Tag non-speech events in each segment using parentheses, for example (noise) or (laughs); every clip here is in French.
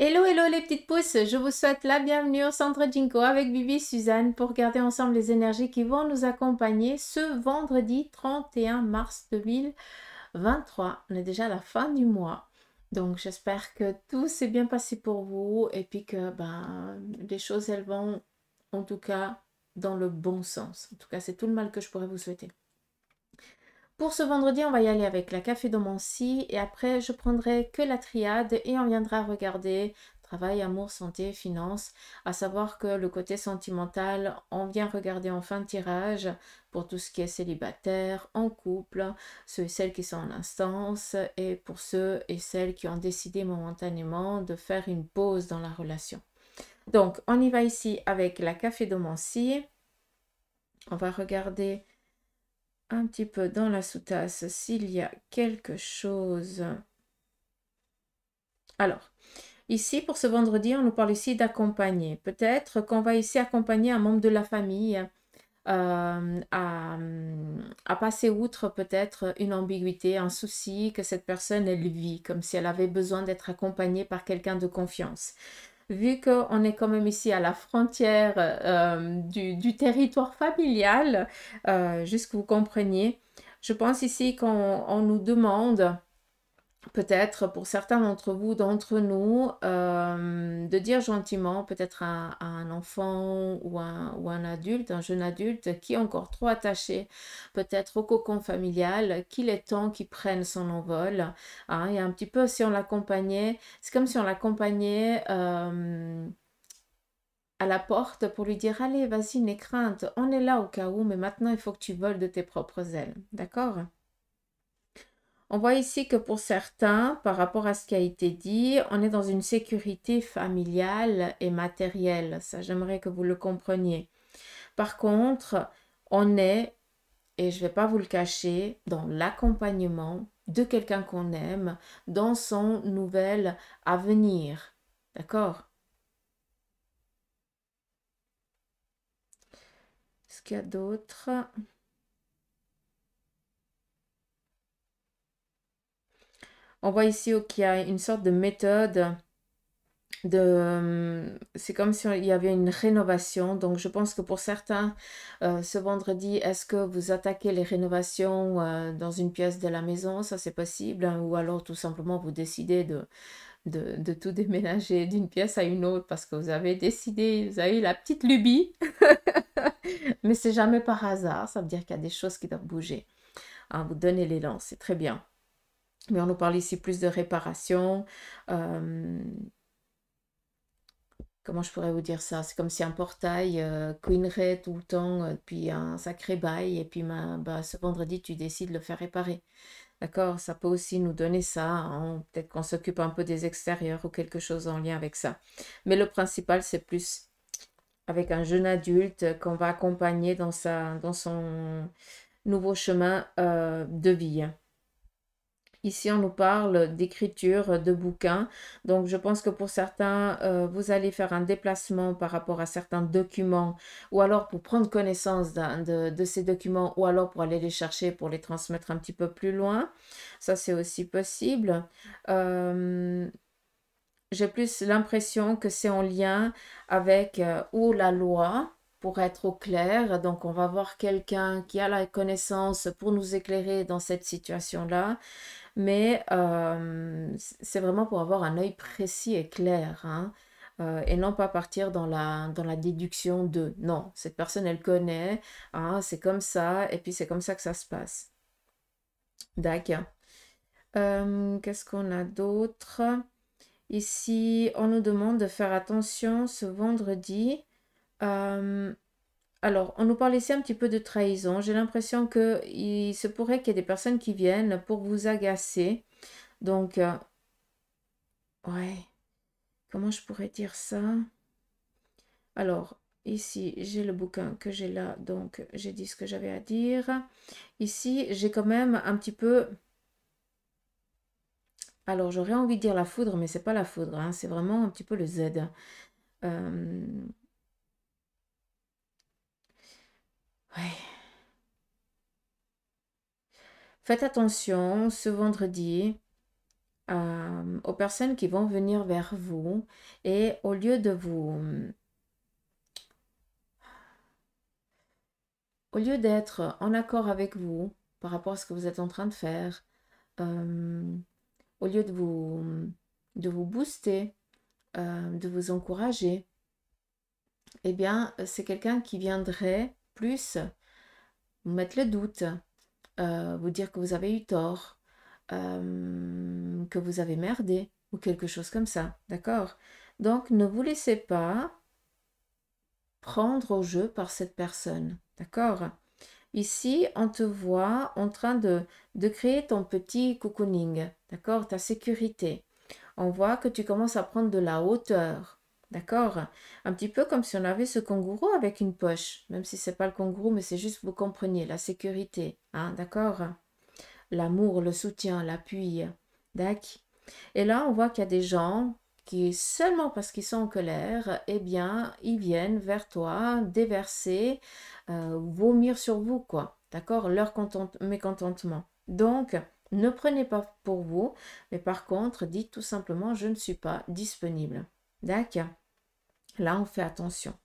Hello, hello les petites pouces, je vous souhaite la bienvenue au Centre Jinko avec Bibi Suzanne pour garder ensemble les énergies qui vont nous accompagner ce vendredi 31 mars 2023. On est déjà à la fin du mois. Donc j'espère que tout s'est bien passé pour vous et puis que ben, les choses elles vont en tout cas dans le bon sens. En tout cas c'est tout le mal que je pourrais vous souhaiter. Pour ce vendredi, on va y aller avec la Café domancy et après, je prendrai que la triade et on viendra regarder travail, amour, santé, finance, à savoir que le côté sentimental, on vient regarder en fin de tirage pour tout ce qui est célibataire, en couple, ceux et celles qui sont en instance et pour ceux et celles qui ont décidé momentanément de faire une pause dans la relation. Donc, on y va ici avec la Café domancy. On va regarder un petit peu dans la sous-tasse, s'il y a quelque chose. Alors, ici, pour ce vendredi, on nous parle ici d'accompagner. Peut-être qu'on va ici accompagner un membre de la famille euh, à, à, passer outre peut-être une ambiguïté, un souci que cette personne, elle vit, comme si elle avait besoin d'être accompagnée par quelqu'un de confiance vu qu'on est quand même ici à la frontière euh, du, territoire familial, euh, juste que vous compreniez, je pense ici qu'on nous demande peut-être pour certains d'entre vous, d'entre nous, euh, de dire gentiment peut-être à, un enfant ou un, un adulte, un jeune adulte qui est encore trop attaché peut-être au cocon familial, qu'il est temps qu'il prenne son envol. Hein, et un petit peu si on l'accompagnait, c'est comme si on l'accompagnait... Euh, à la porte pour lui dire allez vas-y n'aie crainte on est là au cas où mais maintenant il faut que tu voles de tes propres ailes d'accord on voit ici que pour certains, par rapport à ce qui a été dit, on est dans une sécurité familiale et matérielle. Ça, j'aimerais que vous le compreniez. Par contre, on est, et je ne vais pas vous le cacher, dans l'accompagnement de quelqu'un qu'on aime dans son nouvel avenir. D'accord Est-ce qu'il y a d'autres On voit ici qu'il y a une sorte de méthode de euh, c'est comme s'il y avait une rénovation donc je pense que pour certains euh, ce vendredi est-ce que vous attaquez les rénovations euh, dans une pièce de la maison ça c'est possible hein? ou alors tout simplement vous décidez de de, tout déménager d'une pièce à une autre parce que vous avez décidé vous avez eu la petite lubie (laughs) mais c'est jamais par hasard ça veut dire qu'il y a des choses qui doivent bouger hein, vous donnez l'élan c'est très bien mais on nous parle ici plus de réparation. Euh, comment je pourrais vous dire ça C'est comme si un portail euh, tout le temps euh, puis un sacré bail et puis ben, ben, ce vendredi tu décides de le faire réparer. D'accord Ça peut aussi nous donner ça. Hein. Peut-être qu'on s'occupe un peu des extérieurs ou quelque chose en lien avec ça. Mais le principal, c'est plus avec un jeune adulte qu'on va accompagner dans, dans son nouveau chemin euh, de vie. Ici, on nous parle d'écriture, de bouquins. Donc, je pense que pour certains, euh, vous allez faire un déplacement par rapport à certains documents ou alors pour prendre connaissance de, de, ces documents ou alors pour aller les chercher pour les transmettre un petit peu plus loin. Ça, c'est aussi possible. Euh, j'ai plus l'impression que c'est en lien avec euh, ou la loi, pour être au clair. Donc, on va voir quelqu'un qui a la connaissance pour nous éclairer dans cette situation-là mais c'est vraiment pour avoir un œil précis et clair, hein, et non pas partir dans la, dans la déduction de non, cette personne elle connaît, hein, c'est comme ça, et puis c'est comme ça que ça se passe. D'accord. Qu'est-ce qu'on a d'autre Ici, on nous demande de faire attention ce vendredi alors, on nous parle ici un petit peu de trahison. J'ai l'impression que il se pourrait qu'il y ait des personnes qui viennent pour vous agacer. Donc, euh, ouais, comment je pourrais dire ça Alors, ici, j'ai le bouquin que j'ai là, donc j'ai dit ce que j'avais à dire. Ici, j'ai quand même un petit peu... Alors, j'aurais envie de dire la foudre, mais c'est pas la foudre, hein, c'est vraiment un petit peu le Z. Euh, Faites attention ce vendredi euh, aux personnes qui vont venir vers vous et au lieu de vous... Au lieu d'être en accord avec vous par rapport à ce que vous êtes en train de faire, euh, au lieu de vous, de vous booster, euh, de vous encourager, eh bien, c'est quelqu'un qui viendrait plus vous mettre le doute, euh, vous dire que vous avez eu tort, euh, que vous avez merdé ou quelque chose comme ça, d'accord Donc ne vous laissez pas prendre au jeu par cette personne, d'accord Ici, on te voit en train de, de créer ton petit cocooning, d'accord Ta sécurité. On voit que tu commences à prendre de la hauteur D'accord Un petit peu comme si on avait ce kangourou avec une poche. Même si ce n'est pas le kangourou, mais c'est juste, vous compreniez, la sécurité. Hein, D'accord L'amour, le soutien, l'appui. D'accord Et là, on voit qu'il y a des gens qui, seulement parce qu'ils sont en colère, eh bien, ils viennent vers toi déverser, euh, vomir sur vous, quoi. D'accord Leur mécontentement. Donc, ne prenez pas pour vous, mais par contre, dites tout simplement, je ne suis pas disponible. D'accord. Là, on fait attention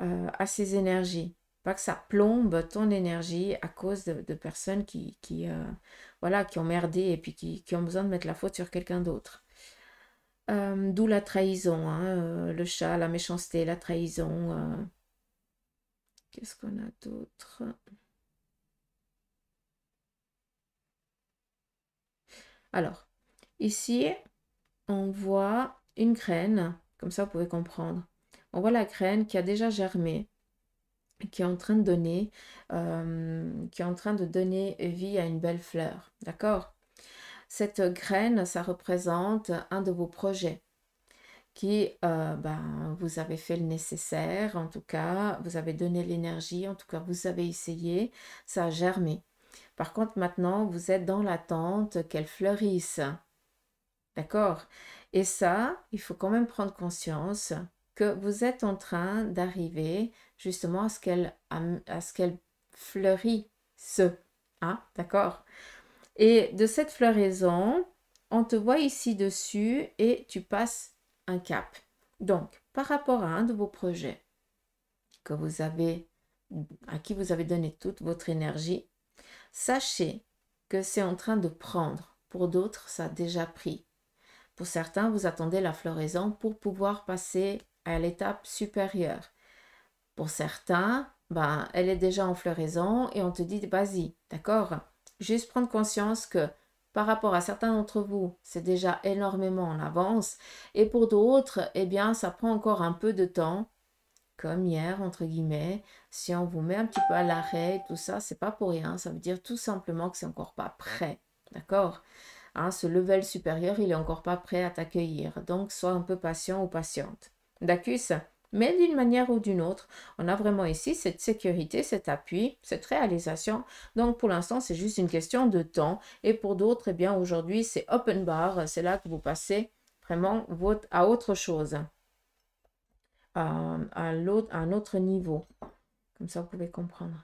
euh, à ces énergies. Pas que ça plombe ton énergie à cause de, personnes qui, euh, voilà, qui ont merdé et puis qui, ont besoin de mettre la faute sur quelqu'un d'autre. Euh, d'où la trahison, hein, le chat, la méchanceté, la trahison. Qu'est-ce qu'on a d'autre Alors, ici, on voit une graine, comme ça vous pouvez comprendre. On voit la graine qui a déjà germé, qui est en train de donner, euh, qui est en train de donner vie à une belle fleur. D'accord Cette graine, ça représente un de vos projets qui, euh, ben, vous avez fait le nécessaire, en tout cas, vous avez donné l'énergie, en tout cas, vous avez essayé, ça a germé. Par contre, maintenant, vous êtes dans l'attente qu'elle fleurisse. D'accord Et ça, il faut quand même prendre conscience que vous êtes en train d'arriver justement à ce qu'elle à ce qu'elle fleurisse. Hein, d'accord Et de cette floraison, on te voit ici dessus et tu passes un cap. Donc, par rapport à un de vos projets que vous avez, à qui vous avez donné toute votre énergie, sachez que c'est en train de prendre. Pour d'autres, ça a déjà pris. Pour certains, vous attendez la floraison pour pouvoir passer à l'étape supérieure. Pour certains, ben, elle est déjà en floraison et on te dit vas-y, d'accord Juste prendre conscience que par rapport à certains d'entre vous, c'est déjà énormément en avance. Et pour d'autres, eh bien, ça prend encore un peu de temps, comme hier, entre guillemets. Si on vous met un petit peu à l'arrêt, tout ça, c'est pas pour rien. Ça veut dire tout simplement que c'est encore pas prêt. D'accord Hein, ce level supérieur, il n'est encore pas prêt à t'accueillir. Donc, sois un peu patient ou patiente. d'accus mais d'une manière ou d'une autre, on a vraiment ici cette sécurité, cet appui, cette réalisation. Donc pour l'instant, c'est juste une question de temps. Et pour d'autres, eh bien aujourd'hui, c'est open bar. C'est là que vous passez vraiment votre, à autre chose, euh, à, à un autre niveau. Comme ça, vous pouvez comprendre.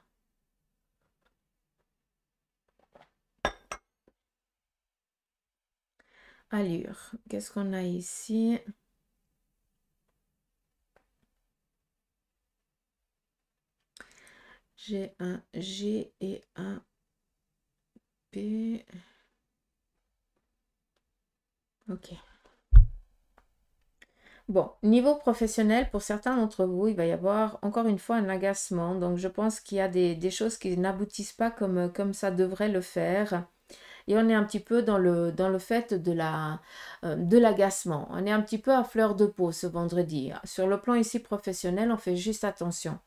allure. Qu'est-ce qu'on a ici J'ai un G et un P. Ok. Bon, niveau professionnel, pour certains d'entre vous, il va y avoir encore une fois un agacement. Donc, je pense qu'il y a des, des choses qui n'aboutissent pas comme, comme ça devrait le faire et on est un petit peu dans le, dans le fait de la euh, de l'agacement. On est un petit peu à fleur de peau ce vendredi. Sur le plan ici professionnel, on fait juste attention.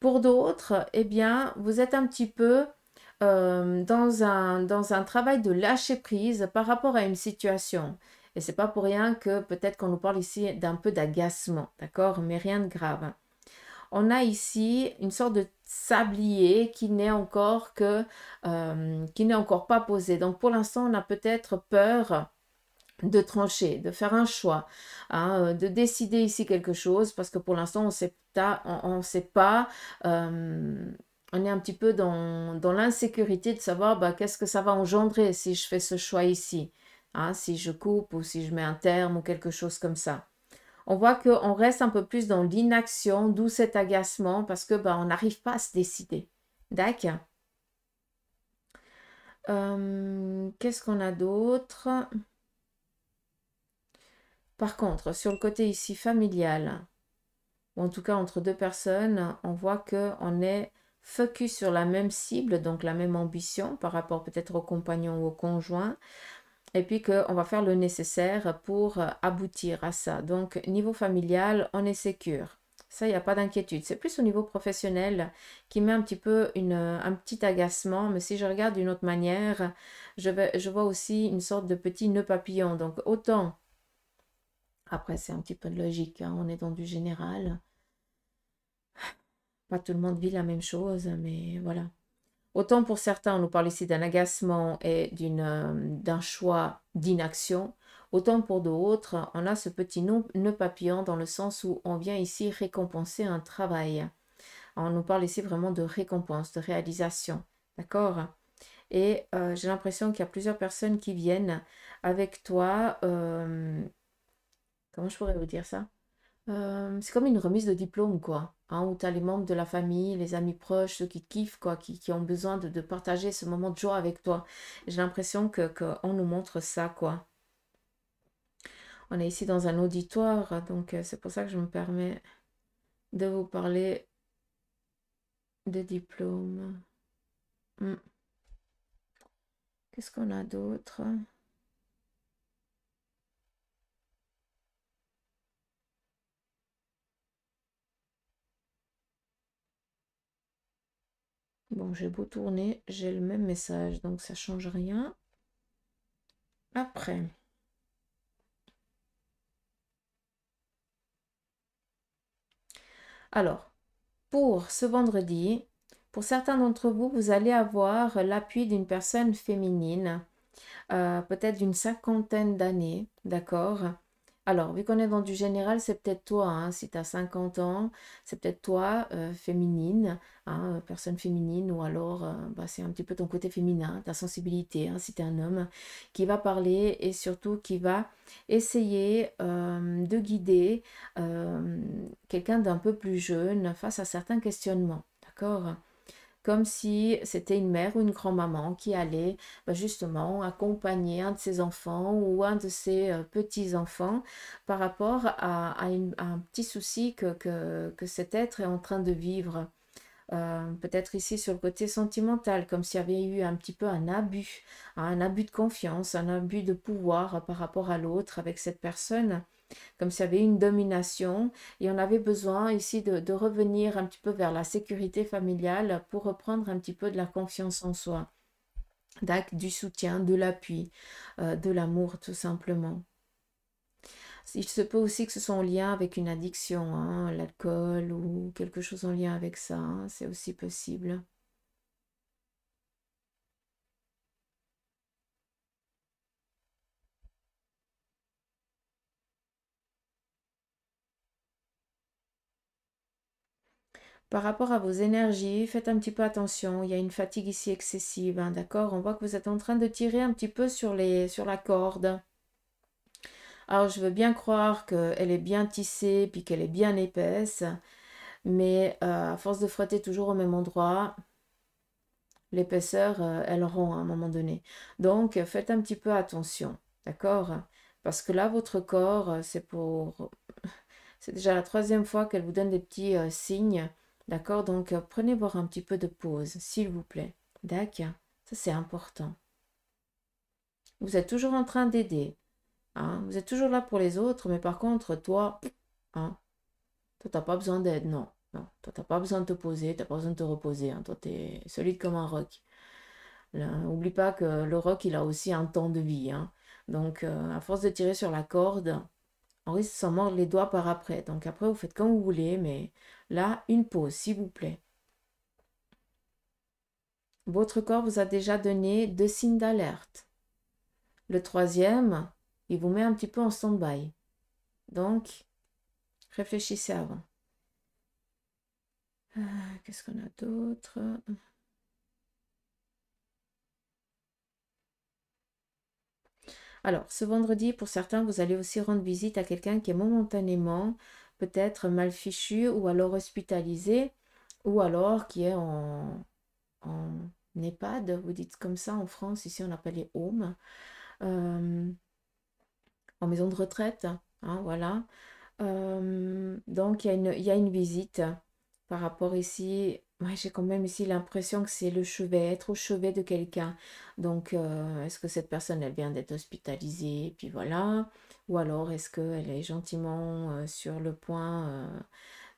Pour d'autres, eh bien, vous êtes un petit peu euh, dans, un, dans un travail de lâcher prise par rapport à une situation. Et c'est pas pour rien que peut-être qu'on nous parle ici d'un peu d'agacement, d'accord Mais rien de grave. On a ici une sorte de sablier qui n'est encore que euh, qui n'est encore pas posé. Donc pour l'instant, on a peut-être peur de trancher, de faire un choix, hein, euh, de décider ici quelque chose parce que pour l'instant, on sait pas, on, sait pas. Euh, on est un petit peu dans, dans l'insécurité de savoir bah, qu'est-ce que ça va engendrer si je fais ce choix ici, hein, si je coupe ou si je mets un terme ou quelque chose comme ça on voit qu'on reste un peu plus dans l'inaction, d'où cet agacement, parce que ben, on n'arrive pas à se décider. D'accord euh, Qu'est-ce qu'on a d'autre Par contre, sur le côté ici familial, ou en tout cas entre deux personnes, on voit qu'on est focus sur la même cible, donc la même ambition par rapport peut-être au compagnon ou au conjoint et puis qu'on va faire le nécessaire pour euh, aboutir à ça. Donc, niveau familial, on est sécure. Ça, il n'y a pas d'inquiétude. C'est plus au niveau professionnel qui met un petit peu une, euh, un petit agacement. Mais si je regarde d'une autre manière, je, je vois aussi une sorte de petit nœud papillon. Donc, autant. Après, c'est un petit peu de logique. Hein, on est dans du général. Pas tout le monde vit la même chose, mais voilà. Autant pour certains, on nous parle ici d'un agacement et euh, d'un choix d'inaction, autant pour d'autres, on a ce petit nœud papillon dans le sens où on vient ici récompenser un travail. On nous parle ici vraiment de récompense, de réalisation. D'accord Et euh, j'ai l'impression qu'il y a plusieurs personnes qui viennent avec toi. Euh, comment je pourrais vous dire ça euh, c'est comme une remise de diplôme, quoi. Hein, où tu as les membres de la famille, les amis proches, ceux qui te kiffent, quoi, qui, ont besoin de, partager ce moment de joie avec toi. J'ai l'impression qu'on nous montre ça, quoi. On est ici dans un auditoire, donc euh, c'est pour ça que je me permets de vous parler de diplôme. Hmm. Qu'est-ce qu'on a d'autre Bon, j'ai beau tourner, j'ai le même message, donc ça change rien. Après. Alors, pour ce vendredi, pour certains d'entre vous, vous allez avoir l'appui d'une personne féminine, euh, peut-être d'une cinquantaine d'années, d'accord alors, vu qu'on est dans du général, c'est peut-être toi, hein, si tu as 50 ans, c'est peut-être toi, euh, féminine, hein, euh, personne féminine, ou alors euh, bah, c'est un petit peu ton côté féminin, ta sensibilité, hein, si tu es un homme, qui va parler et surtout qui va essayer de guider quelqu'un d'un peu plus jeune face à certains questionnements. D'accord comme si c'était une mère ou une grand-maman qui allait bah, justement accompagner un de ses enfants ou un de ses euh, petits-enfants par rapport à, un petit souci que, cet être est en train de vivre. Euh, peut-être ici sur le côté sentimental, comme s'il y avait eu un petit peu un abus, un abus de confiance, un abus de pouvoir par rapport à l'autre avec cette personne. Comme s'il y avait une domination et on avait besoin ici de, revenir un petit peu vers la sécurité familiale pour reprendre un petit peu de la confiance en soi, du soutien, de l'appui, euh, de l'amour tout simplement. Il se peut aussi que ce soit en lien avec une addiction, hein, l'alcool ou quelque chose en lien avec ça, hein, c'est aussi possible. Par rapport à vos énergies, faites un petit peu attention. Il y a une fatigue ici excessive, hein, d'accord On voit que vous êtes en train de tirer un petit peu sur, les, sur la corde. Alors, je veux bien croire qu'elle est bien tissée, puis qu'elle est bien épaisse, mais euh, à force de frotter toujours au même endroit, l'épaisseur, euh, elle rompt à un moment donné. Donc, faites un petit peu attention, d'accord Parce que là, votre corps, euh, c'est pour... (laughs) C'est déjà la troisième fois qu'elle vous donne des petits signes D'accord Donc, euh, prenez voir un petit peu de pause, s'il vous plaît. D'accord Ça, c'est important. Vous êtes toujours en train d'aider. Hein. Vous êtes toujours là pour les autres, mais par contre, toi, hein? toi, t'as pas besoin d'aide, non. non. Toi, t'as pas besoin de te poser, n'as pas besoin de te reposer. Hein? Toi, es solide comme un roc. N'oublie pas que le roc, il a aussi un temps de vie. Hein. Donc, euh, à force de tirer sur la corde, on risque de s'en mordre les doigts par après. Donc après, vous faites comme vous voulez, mais là, une pause, s'il vous plaît. Votre corps vous a déjà donné deux signes d'alerte. Le troisième, il vous met un petit peu en stand-by. Donc, réfléchissez avant. Euh, qu'est-ce qu'on a d'autre Alors, ce vendredi, pour certains, vous allez aussi rendre visite à quelqu'un qui est momentanément peut-être mal fichu ou alors hospitalisé ou alors qui est en, en EHPAD, vous dites comme ça en France, ici on appelle les home, euh, en maison de retraite, hein, voilà. Euh, donc il y, a une visite par rapport ici j'ai quand même ici l'impression que c'est le chevet, être au chevet de quelqu'un. Donc, euh, est-ce que cette personne, elle vient d'être hospitalisée, puis voilà. Ou alors, est-ce qu'elle est gentiment euh, sur le point euh,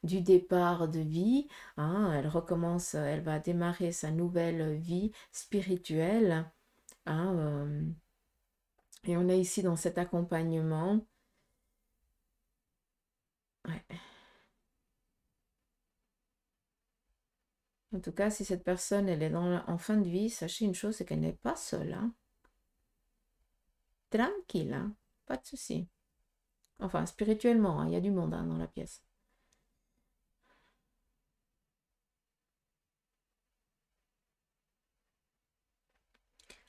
du départ de vie hein? Elle recommence, elle va démarrer sa nouvelle vie spirituelle. Hein, et on est ici dans cet accompagnement. Ouais. En tout cas, si cette personne elle est en fin de vie, sachez une chose, c'est qu'elle n'est pas seule. Hein. Tranquille, hein. pas de souci. Enfin, spirituellement, hein, il y a du monde dans la pièce.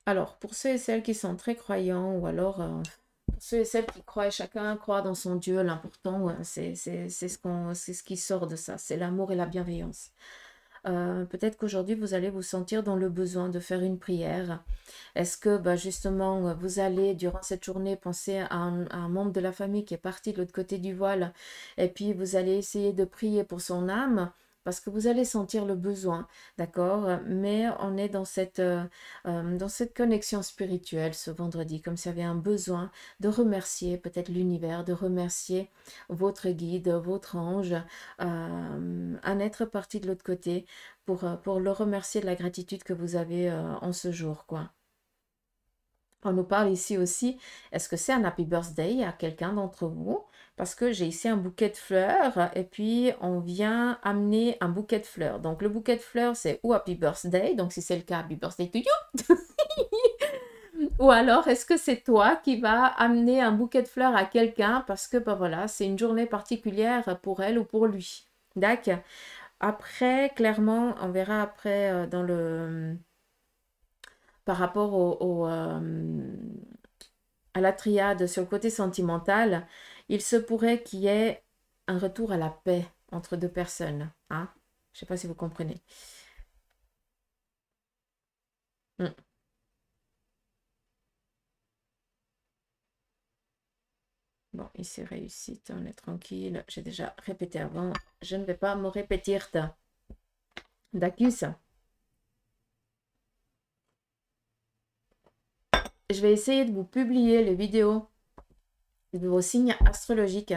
Alors, pour ceux et celles qui sont très croyants, ou alors euh, ceux et celles qui croient, chacun croit dans son Dieu, l'important, c'est ce qui sort de ça, c'est l'amour et la bienveillance. Euh, peut-être qu'aujourd'hui vous allez vous sentir dans le besoin de faire une prière. Est-ce que bah, justement euh, vous allez durant cette journée penser à un membre de la famille qui est parti de l'autre côté du voile et puis vous allez essayer de prier pour son âme parce que vous allez sentir le besoin, d'accord Mais on est dans cette, euh, euh, dans cette connexion spirituelle ce vendredi, comme si y avait un besoin de remercier peut-être l'univers, de remercier votre guide, votre ange, un euh, être parti de l'autre côté pour, pour le remercier de la gratitude que vous avez en ce jour, quoi. On nous parle ici aussi, est-ce que c'est un happy birthday à quelqu'un d'entre vous Parce que j'ai ici un bouquet de fleurs et puis on vient amener un bouquet de fleurs. Donc le bouquet de fleurs, c'est ou happy birthday, donc si c'est le cas, happy birthday to you (laughs) Ou alors, est-ce que c'est toi qui vas amener un bouquet de fleurs à quelqu'un parce que, ben voilà, c'est une journée particulière pour elle ou pour lui D'accord Après, clairement, on verra après euh, dans le par rapport au, euh, à la triade sur le côté sentimental, il se pourrait qu'il y ait un retour à la paix entre deux personnes. Hein. Je ne sais pas si vous comprenez. Mm. Bon, il s'est réussite, on est tranquille. J'ai déjà répété avant. Je ne vais pas me répéter. d'accus. je vais essayer de vous publier les vidéos de vos signes astrologiques.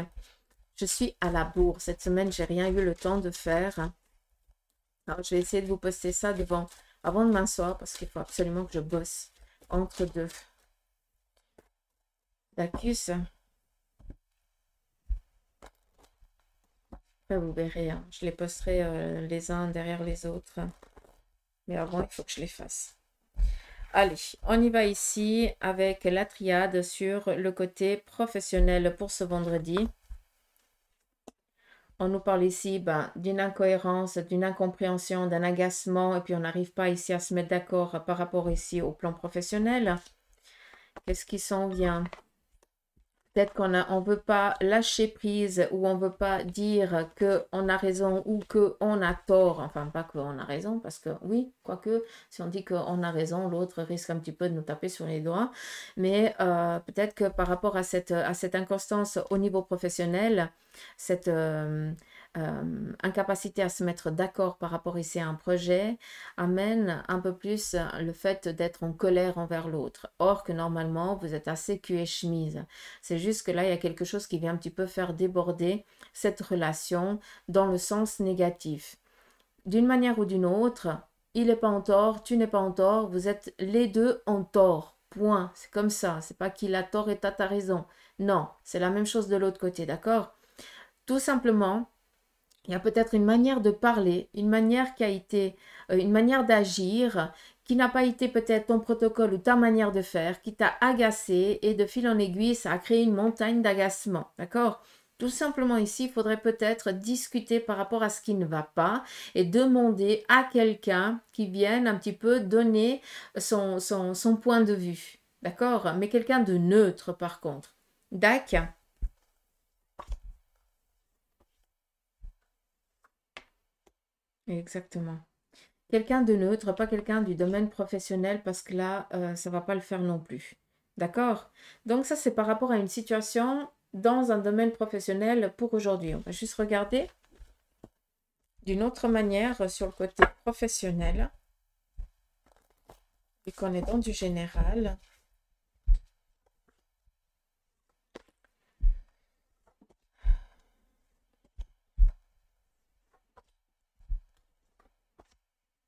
Je suis à la bourre. Cette semaine, j'ai rien eu le temps de faire. Alors, je vais essayer de vous poster ça devant, avant demain soir parce qu'il faut absolument que je bosse entre deux. Après, vous verrez. Hein. Je les posterai euh, les uns derrière les autres. Mais avant, il faut que je les fasse. Allez, on y va ici avec la triade sur le côté professionnel pour ce vendredi. On nous parle ici ben, d'une incohérence, d'une incompréhension, d'un agacement, et puis on n'arrive pas ici à se mettre d'accord par rapport ici au plan professionnel. Qu'est-ce qui s'en vient Peut-être qu'on ne on veut pas lâcher prise ou on ne veut pas dire qu'on a raison ou qu'on a tort. Enfin, pas qu'on a raison, parce que oui, quoique, si on dit qu'on a raison, l'autre risque un petit peu de nous taper sur les doigts. Mais euh, peut-être que par rapport à cette, à cette inconstance au niveau professionnel, cette, euh, euh, incapacité à se mettre d'accord par rapport ici à un projet amène un peu plus euh, le fait d'être en colère envers l'autre. Or que normalement, vous êtes assez cul et chemise. C'est juste que là, il y a quelque chose qui vient un petit peu faire déborder cette relation dans le sens négatif. D'une manière ou d'une autre, il n'est pas en tort, tu n'es pas en tort, vous êtes les deux en tort. Point. C'est comme ça. C'est pas qu'il a tort et t'as ta raison. Non, c'est la même chose de l'autre côté, d'accord Tout simplement, il y a peut-être une manière de parler, une manière qui a été, euh, une manière d'agir qui n'a pas été peut-être ton protocole ou ta manière de faire, qui t'a agacé et de fil en aiguille, ça a créé une montagne d'agacement. D'accord tout simplement ici, il faudrait peut-être discuter par rapport à ce qui ne va pas et demander à quelqu'un qui vienne un petit peu donner son, son point de vue. D'accord Mais quelqu'un de neutre par contre. D'accord Exactement. Quelqu'un de neutre, pas quelqu'un du domaine professionnel parce que là, euh, ça va pas le faire non plus. D'accord Donc ça, c'est par rapport à une situation dans un domaine professionnel pour aujourd'hui. On va juste regarder d'une autre manière sur le côté professionnel. Et qu'on est dans du général.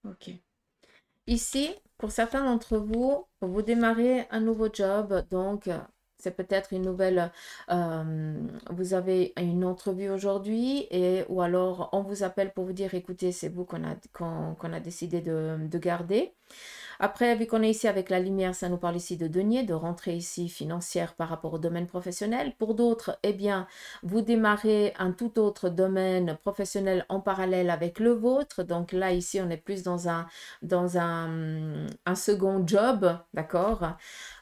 Ok. Ici, pour certains d'entre vous, vous démarrez un nouveau job, donc euh, c'est peut-être une nouvelle, euh, vous avez une entrevue aujourd'hui et ou alors on vous appelle pour vous dire écoutez c'est vous qu'on a, qu'on, a décidé de, garder. Après, vu qu'on est ici avec la lumière, ça nous parle ici de denier, de rentrée ici financière par rapport au domaine professionnel. Pour d'autres, eh bien, vous démarrez un tout autre domaine professionnel en parallèle avec le vôtre. Donc là, ici, on est plus dans un, dans un, un second job, d'accord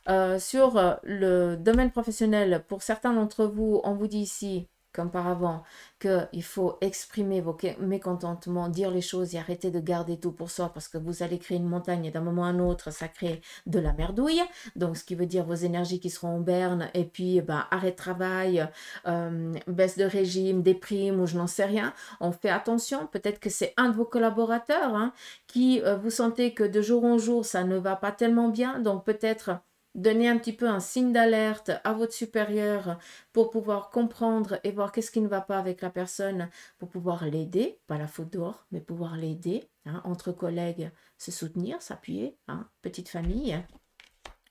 euh, sur euh, le domaine professionnel, pour certains d'entre vous, on vous dit ici, comme par avant, qu'il faut exprimer vos mécontentements, dire les choses et arrêter de garder tout pour soi parce que vous allez créer une montagne et d'un moment à un autre, ça crée de la merdouille. Donc, ce qui veut dire vos énergies qui seront en berne et puis eh ben, arrêt de travail, euh, baisse de régime, déprime ou je n'en sais rien. On fait attention. Peut-être que c'est un de vos collaborateurs hein, qui vous sentez que de jour en jour, ça ne va pas tellement bien. Donc, peut-être donner un petit peu un signe d'alerte à votre supérieur pour pouvoir comprendre et voir qu'est-ce qui ne va pas avec la personne, pour pouvoir l'aider, pas la faute dehors, mais pouvoir l'aider, hein, entre collègues, se soutenir, s'appuyer, hein, petite famille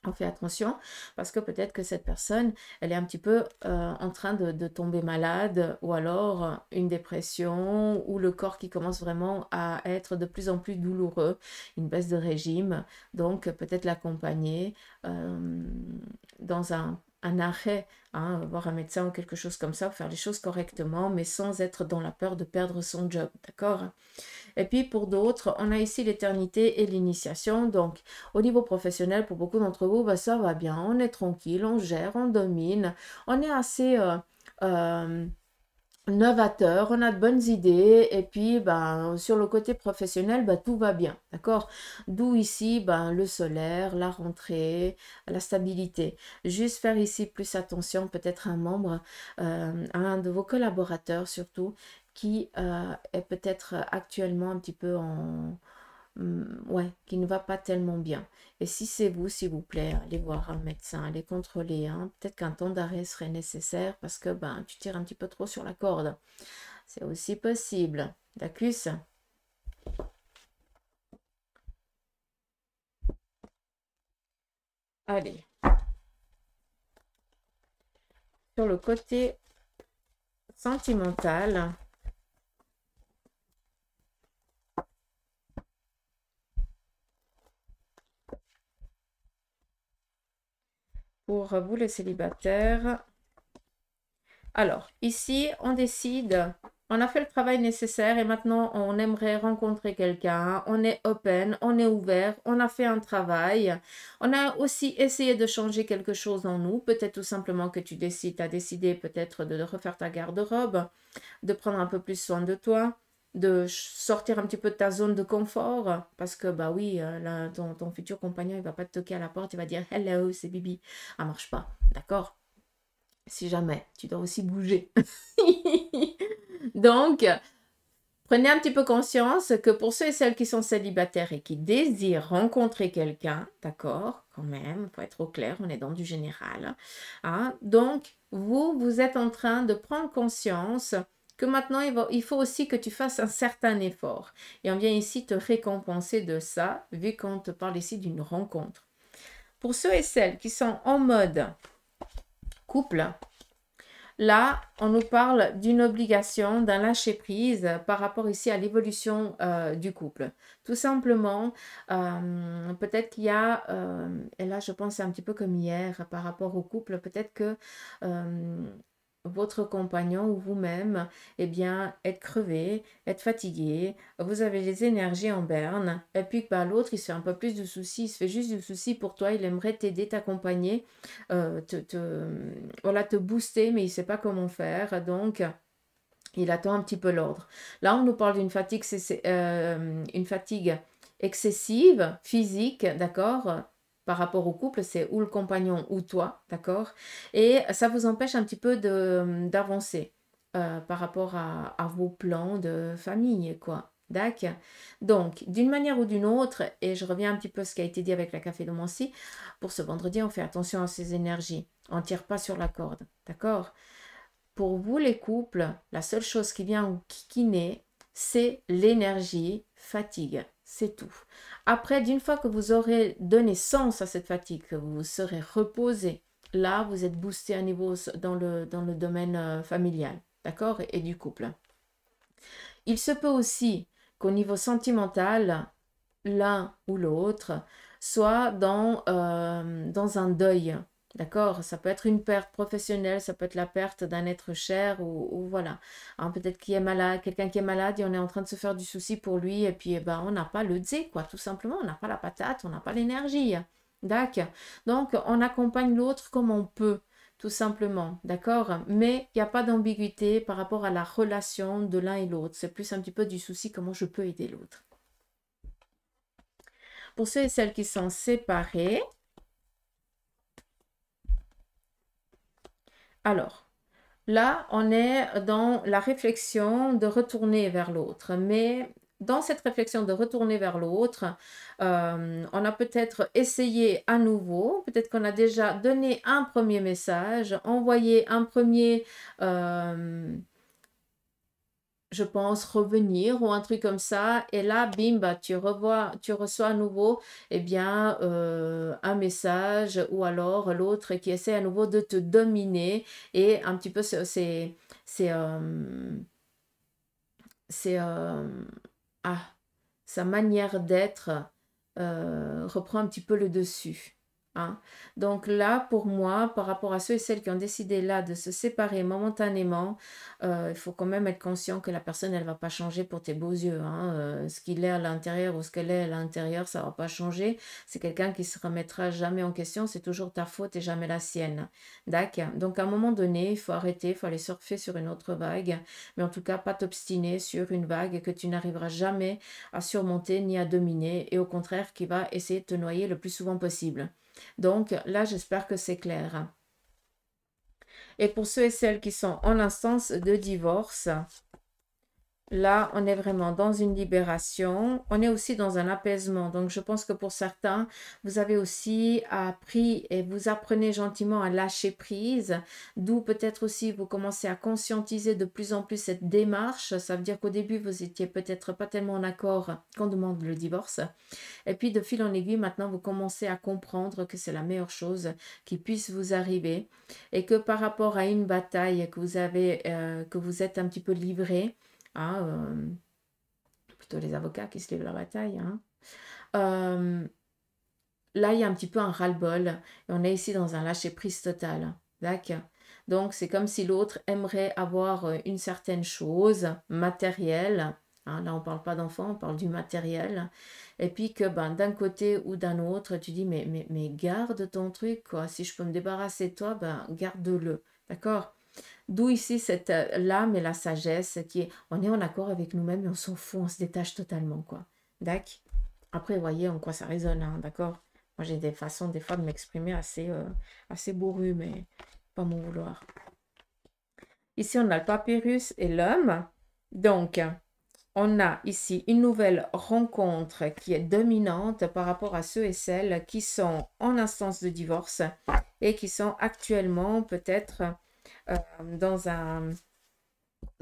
on fait attention parce que peut-être que cette personne, elle est un petit peu euh, en train de, tomber malade ou alors euh, une dépression ou le corps qui commence vraiment à être de plus en plus douloureux, une baisse de régime. Donc peut-être l'accompagner euh, dans un, arrêt, hein, voir un médecin ou quelque chose comme ça, faire les choses correctement mais sans être dans la peur de perdre son job, d'accord et puis pour d'autres, on a ici l'éternité et l'initiation. Donc au niveau professionnel, pour beaucoup d'entre vous, bah, ça va bien, on est tranquille, on gère, on domine, on est assez... Euh, euh, novateur, on a de bonnes idées et puis ben, sur le côté professionnel, ben, tout va bien, d'accord D'où ici ben, le solaire, la rentrée, la stabilité. Juste faire ici plus attention peut-être un membre, euh, un de vos collaborateurs surtout, qui euh, est peut-être actuellement un petit peu en, Mm, ouais, qui ne va pas tellement bien. Et si c'est vous, s'il vous plaît, allez voir un médecin, allez contrôler. Hein. Peut-être qu'un temps d'arrêt serait nécessaire parce que ben, tu tires un petit peu trop sur la corde. C'est aussi possible. La cuisse Allez. Sur le côté sentimental, pour vous les célibataires. Alors, ici, on décide, on a fait le travail nécessaire et maintenant on aimerait rencontrer quelqu'un, on est open, on est ouvert, on a fait un travail, on a aussi essayé de changer quelque chose en nous, peut-être tout simplement que tu décides, tu as décidé peut-être de refaire ta garde-robe, de prendre un peu plus soin de toi, de sortir un petit peu de ta zone de confort parce que bah oui euh, ton, futur compagnon il va pas te toquer à la porte il va dire hello c'est Bibi ça marche pas d'accord si jamais tu dois aussi bouger (laughs) donc prenez un petit peu conscience que pour ceux et celles qui sont célibataires et qui désirent rencontrer quelqu'un d'accord quand même pour être au clair on est dans du général hein. donc vous vous êtes en train de prendre conscience maintenant il, faut aussi que tu fasses un certain effort. Et on vient ici te récompenser de ça, vu qu'on te parle ici d'une rencontre. Pour ceux et celles qui sont en mode couple, Là, on nous parle d'une obligation, d'un lâcher-prise par rapport ici à l'évolution euh, du couple. Tout simplement, euh, peut-être qu'il y a, euh, et là je pense un petit peu comme hier par rapport au couple, peut-être que votre compagnon ou vous-même, eh bien, être crevé, être fatigué, vous avez les énergies en berne, et puis par bah, l'autre, il se fait un peu plus de soucis, il se fait juste du souci pour toi, il aimerait t'aider, t'accompagner, euh, te, te booster, mais il ne sait pas comment faire, donc... Il attend un petit peu l'ordre. Là, on nous parle d'une fatigue, euh, une fatigue excessive, physique, d'accord par rapport au couple, c'est ou le compagnon ou toi, d'accord Et ça vous empêche un petit peu d'avancer euh, par rapport à, vos plans de famille, quoi. D'accord Donc, d'une manière ou d'une autre, et je reviens un petit peu à ce qui a été dit avec la café de Mancy, pour ce vendredi, on fait attention à ses énergies. On ne tire pas sur la corde, d'accord Pour vous, les couples, la seule chose qui vient ou qui naît, c'est l'énergie fatigue c'est tout. Après, d'une fois que vous aurez donné sens à cette fatigue, que vous serez reposé, là, vous êtes boosté à niveau dans le, dans le domaine euh, familial, d'accord, et, du couple. Il se peut aussi qu'au niveau sentimental, l'un ou l'autre soit dans, euh, dans un deuil D'accord Ça peut être une perte professionnelle, ça peut être la perte d'un être cher ou, voilà. Hein, peut-être qu'il est malade, quelqu'un qui est malade et on est en train de se faire du souci pour lui et puis eh ben, on n'a pas le zé quoi, tout simplement. On n'a pas la patate, on n'a pas l'énergie. D'accord Donc, on accompagne l'autre comme on peut, tout simplement. D'accord Mais il n'y a pas d'ambiguïté par rapport à la relation de l'un et l'autre. C'est plus un petit peu du souci comment je peux aider l'autre. Pour ceux et celles qui sont séparés, Alors, là, on est dans la réflexion de retourner vers l'autre, mais dans cette réflexion de retourner vers l'autre, euh, on a peut-être essayé à nouveau, peut-être qu'on a déjà donné un premier message, envoyé un premier... Euh, je pense, revenir ou un truc comme ça. Et là, bim, bah, tu, revois, tu reçois à nouveau eh bien, euh, un message ou alors l'autre qui essaie à nouveau de te dominer. Et un petit peu, c'est... C'est... Euh, euh, ah, sa manière d'être reprend un petit peu le dessus. Hein. Donc là, pour moi, par rapport à ceux et celles qui ont décidé là de se séparer momentanément, euh, il faut quand même être conscient que la personne, elle va pas changer pour tes beaux yeux. Hein. Euh, ce qu'il est à l'intérieur ou ce qu'elle est à l'intérieur, ça ne va pas changer. C'est quelqu'un qui se remettra jamais en question. C'est toujours ta faute et jamais la sienne. D'accord Donc à un moment donné, il faut arrêter, il faut aller surfer sur une autre vague. Mais en tout cas, pas t'obstiner sur une vague que tu n'arriveras jamais à surmonter ni à dominer et au contraire qui va essayer de te noyer le plus souvent possible. Donc là, j'espère que c'est clair. Et pour ceux et celles qui sont en instance de divorce, Là, on est vraiment dans une libération. On est aussi dans un apaisement. Donc, je pense que pour certains, vous avez aussi appris et vous apprenez gentiment à lâcher prise. D'où peut-être aussi vous commencez à conscientiser de plus en plus cette démarche. Ça veut dire qu'au début, vous étiez peut-être pas tellement en accord qu'on demande le divorce. Et puis, de fil en aiguille, maintenant, vous commencez à comprendre que c'est la meilleure chose qui puisse vous arriver et que par rapport à une bataille que vous avez, euh, que vous êtes un petit peu livré, euh, plutôt les avocats qui se livrent la bataille. Hein. Euh, là, il y a un petit peu un ras-le-bol on est ici dans un lâcher-prise total. D'accord Donc, c'est comme si l'autre aimerait avoir euh, une certaine chose matérielle. Hein. là, on ne parle pas d'enfant, on parle du matériel. Et puis que ben, d'un côté ou d'un autre, tu dis mais, mais, mais garde ton truc. Quoi. Si je peux me débarrasser de toi, ben, garde-le. D'accord D'où ici cette euh, l'âme et la sagesse qui est, on est en accord avec nous-mêmes et on s'en fout, on se détache totalement, quoi. D'accord Après, voyez en quoi ça résonne, hein, d'accord Moi, j'ai des façons, des fois, de m'exprimer assez, euh, assez bourru, mais pas mon vouloir. Ici, on a le papyrus et l'homme. Donc, on a ici une nouvelle rencontre qui est dominante par rapport à ceux et celles qui sont en instance de divorce et qui sont actuellement peut-être euh, dans un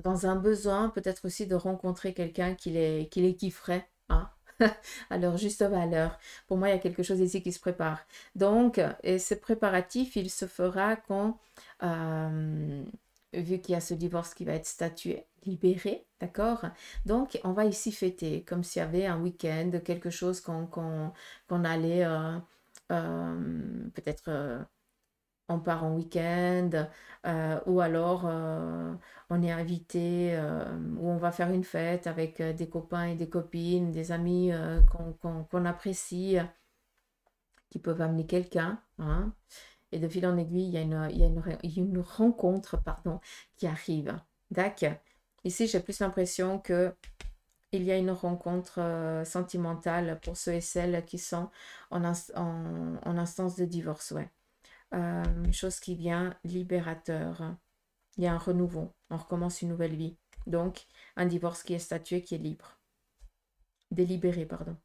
dans un besoin peut-être aussi de rencontrer quelqu'un qui les, qui les kifferait hein, (laughs) à leur juste valeur. Pour moi, il y a quelque chose ici qui se prépare. Donc, et ce préparatif, il se fera quand, euh, vu qu'il y a ce divorce qui va être statué, libéré, d'accord Donc, on va ici fêter, comme s'il y avait un week-end, quelque chose qu'on allait euh, peut-être on part en week-end, euh, ou alors euh, on est invité, euh, ou on va faire une fête avec des copains et des copines, des amis qu'on apprécie, qui peuvent amener quelqu'un. Hein. Et de fil en aiguille, il y a une, rencontre pardon, qui arrive. D'accord Ici, j'ai plus l'impression que il y a une rencontre sentimentale pour ceux et celles qui sont en, en, en instance de divorce. Ouais. Euh, une chose qui vient libérateur. Il y a un renouveau, on recommence une nouvelle vie. Donc, un divorce qui est statué, qui est libre. Délibéré, pardon.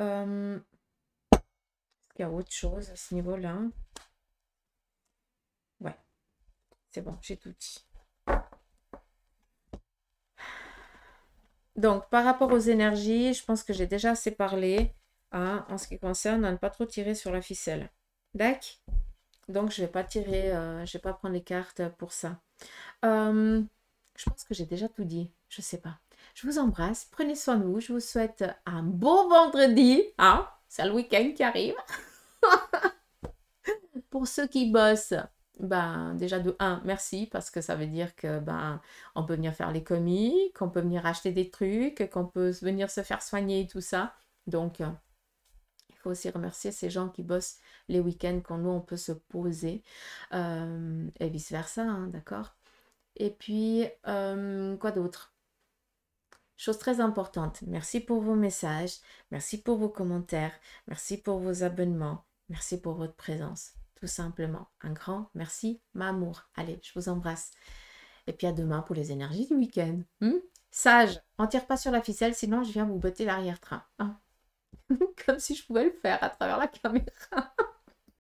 Euh, il y a autre chose à ce niveau-là. Ouais. C'est bon, j'ai tout dit. Donc, par rapport aux énergies, je pense que j'ai déjà assez parlé hein, en ce qui concerne à ne pas trop tirer sur la ficelle. D'accord Donc, je ne vais pas tirer, euh, je ne vais pas prendre les cartes pour ça. Euh, je pense que j'ai déjà tout dit. Je ne sais pas. Je vous embrasse. Prenez soin de vous. Je vous souhaite un beau vendredi. Hein. C'est le week-end qui arrive. (laughs) pour ceux qui bossent, ben, déjà de un, merci, parce que ça veut dire que ben, on peut venir faire les commis, qu'on peut venir acheter des trucs, qu'on peut venir se faire soigner et tout ça. Donc, euh, faut aussi remercier ces gens qui bossent les week-ends quand nous, on peut se poser euh, et vice-versa, hein, d'accord Et puis, euh, quoi d'autre Chose très importante, merci pour vos messages, merci pour vos commentaires, merci pour vos abonnements, merci pour votre présence, tout simplement. Un grand merci, ma amour. Allez, je vous embrasse. Et puis à demain pour les énergies du week-end. Hmm? Sage, on tire pas sur la ficelle, sinon je viens vous botter l'arrière-train. Ah. (laughs) comme si je pouvais le faire à travers la caméra.